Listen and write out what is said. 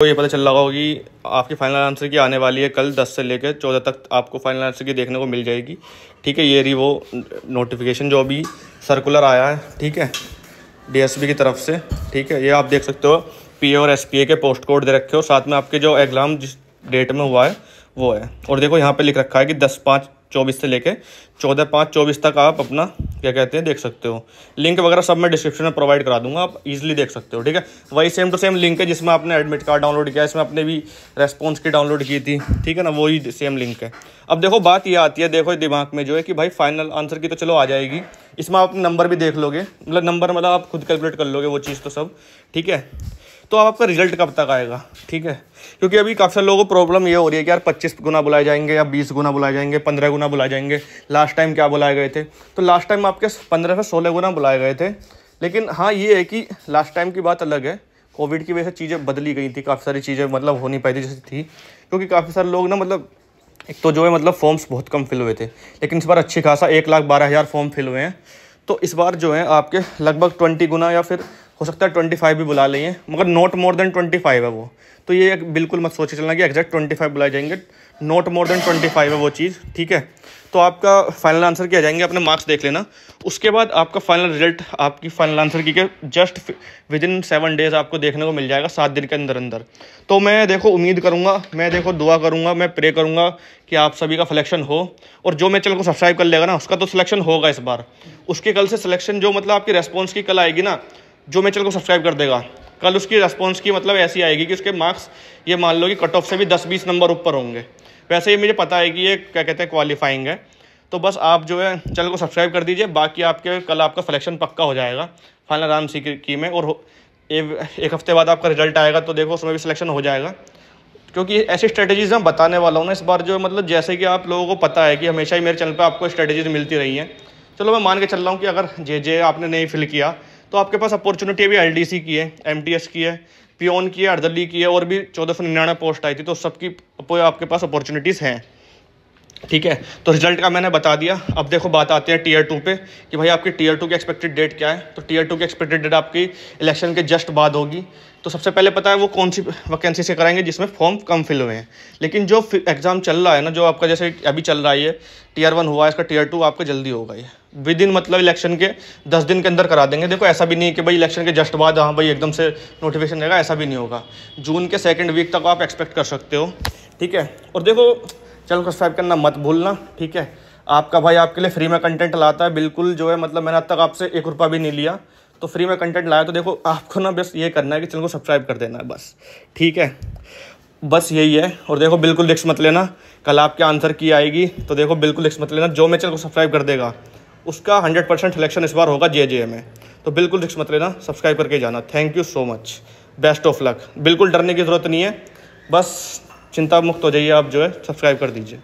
तो ये पता चल रहा होगा कि आपकी फाइनल आंसर की आने वाली है कल 10 से लेकर 14 तक आपको फाइनल आंसर की देखने को मिल जाएगी ठीक है ये रही वो नोटिफिकेशन जो अभी सर्कुलर आया है ठीक है डीएसबी की तरफ से ठीक है ये आप देख सकते हो पी और एसपीए के पोस्ट कोड दे रखे हो साथ में आपके जो एग्ज़ाम जिस डेट में हुआ है वो है और देखो यहाँ पर लिख रखा है कि दस पाँच चौबीस से लेके चौदह पाँच चौबीस तक आप अपना क्या कहते हैं देख सकते हो लिंक वगैरह सब मैं डिस्क्रिप्शन में प्रोवाइड करा दूंगा आप इजीली देख सकते हो ठीक है वही सेम टू सेम लिंक है जिसमें आपने एडमिट कार्ड डाउनलोड किया इसमें आपने भी रेस्पॉन्स की डाउनलोड की थी ठीक है ना वही सेम लिंक है अब देखो बात यह आती है देखो दिमाग में जो है कि भाई फाइनल आंसर की तो चलो आ जाएगी इसमें आप नंबर भी देख लोगे मतलब नंबर मतलब आप खुद कैलकुलेट कर लोगे वो चीज़ तो सब ठीक है तो अब आपका रिजल्ट कब तक आएगा ठीक है क्योंकि अभी काफ़ी सारे लोगों को प्रॉब्लम ये हो रही है कि यार पच्चीस गुना बुलाए जाएंगे या बीस गुना बुलाए जाएंगे पंद्रह गुना बुलाए जाएंगे लास्ट टाइम क्या बुलाए गए थे तो लास्ट टाइम आपके पंद्रह से सोलह गुना बुलाए गए थे लेकिन हाँ ये है कि लास्ट टाइम की बात अलग है कोविड की वजह से चीज़ें बदली गई थी काफ़ी सारी चीज़ें मतलब हो नहीं पाई थी थी क्योंकि काफ़ी सारे लोग ना मतलब एक तो जो है मतलब फॉर्म्स बहुत कम फिल हुए थे लेकिन इस बार अच्छी खासा एक लाख बारह हज़ार फॉर्म फिल हुए हैं तो इस बार जो है आपके लगभग ट्वेंटी गुना या फिर हो सकता है ट्वेंटी फाइव भी बुला लें मगर not more than twenty five है वो तो ये बिल्कुल मत सोचे चलना कि एग्जैक्ट ट्वेंटी फाइव बुलाए जाएंगे not more than twenty five है वो चीज़ ठीक है तो आपका फाइनल आंसर क्या जाएंगे अपने मार्क्स देख लेना उसके बाद आपका फाइनल रिजल्ट आपकी फाइनल आंसर की just within seven days आपको देखने को मिल जाएगा सात दिन के अंदर अंदर तो मैं देखो उम्मीद करूँगा मैं देखो दुआ करूँगा मैं प्रे करूँगा कि आप सभी का सिलेक्शन हो और जो मैं चैनल को सब्सक्राइब कर लेगा ना उसका तो सिलेक्शन होगा इस बार उसके कल से सिलेक्शन जो मतलब आपकी रेस्पॉन्स की कल आएगी ना जो मैं चैनल को सब्सक्राइब कर देगा कल उसकी रिस्पॉन्स की मतलब ऐसी आएगी कि उसके मार्क्स ये मान लो कि कट ऑफ से भी दस बीस नंबर ऊपर होंगे वैसे ही मुझे पता है कि ये क्या कहते हैं क्वालिफाइंग है तो बस आप जो है चैनल को सब्सक्राइब कर दीजिए बाकी आपके कल आपका सलेक्शन पक्का हो जाएगा फाइनल आराम सी की में और एक हफ्ते बाद आपका रिजल्ट आएगा तो देखो उसमें भी सिलेक्शन हो जाएगा क्योंकि ऐसी स्ट्रेटजीज मैं बताने वाला हूँ ना इस बार जो मतलब जैसे कि आप लोगों को पता है कि हमेशा ही मेरे चैनल पर आपको स्ट्रेटजीज मिलती रही हैं चलो मैं मान के चल रहा हूँ कि अगर जे जे आपने नहीं फिल किया तो आपके पास अपॉर्चुनिटी अभी एल की है एम की है पियोन की है हरदली की है और भी चौदह सौ निन्यानवे पोस्ट आई थी तो सबकी आपके पास अपॉर्चुनिटीज़ हैं ठीक है तो रिजल्ट का मैंने बता दिया अब देखो बात आती है टीयर टू पे कि भाई आपकी टीयर टू की एक्सपेक्टेड डेट क्या है तो टीयर टू की एक्सपेक्टेड डेट आपकी इलेक्शन के जस्ट बाद होगी तो सबसे पहले पता है वो कौन सी वैकेंसी से कराएंगे जिसमें फॉर्म कम फिल हुए हैं लेकिन जो एग्ज़ाम चल रहा है ना जो आपका जैसे अभी चल रहा है टीयर वन हुआ है इसका टीयर टू आपका जल्दी होगा ये विद इन मतलब इलेक्शन के दस दिन के अंदर करा देंगे देखो ऐसा भी नहीं कि भाई इलेक्शन के जस्ट बाद हाँ भाई एकदम से नोटिफिकेशन देगा ऐसा भी नहीं होगा जून के सेकेंड वीक तक आप एक्सपेक्ट कर सकते हो ठीक है और देखो चैनल को सब्सक्राइब करना मत भूलना ठीक है आपका भाई आपके लिए फ्री में कंटेंट लाता है बिल्कुल जो है मतलब मैंने अब तक आपसे एक रुपया भी नहीं लिया तो फ्री में कंटेंट लाया तो देखो आपको ना बस ये करना है कि चैनल को सब्सक्राइब कर देना है बस ठीक है बस यही है और देखो बिल्कुल रिक्स मत लेना कल आपके आंसर की आएगी तो देखो बिल्कुल रिक्स मत लेना जो मैं चैनल को सब्सक्राइब कर देगा उसका हंड्रेड परसेंट सिलेक्शन इस बार होगा जे जे में तो बिल्कुल रिक्स मत लेना सब्सक्राइब करके जाना thank you so much best of luck बिल्कुल डरने की ज़रूरत नहीं है बस चिंता मुक्त हो जाइए आप जो है सब्सक्राइब कर दीजिए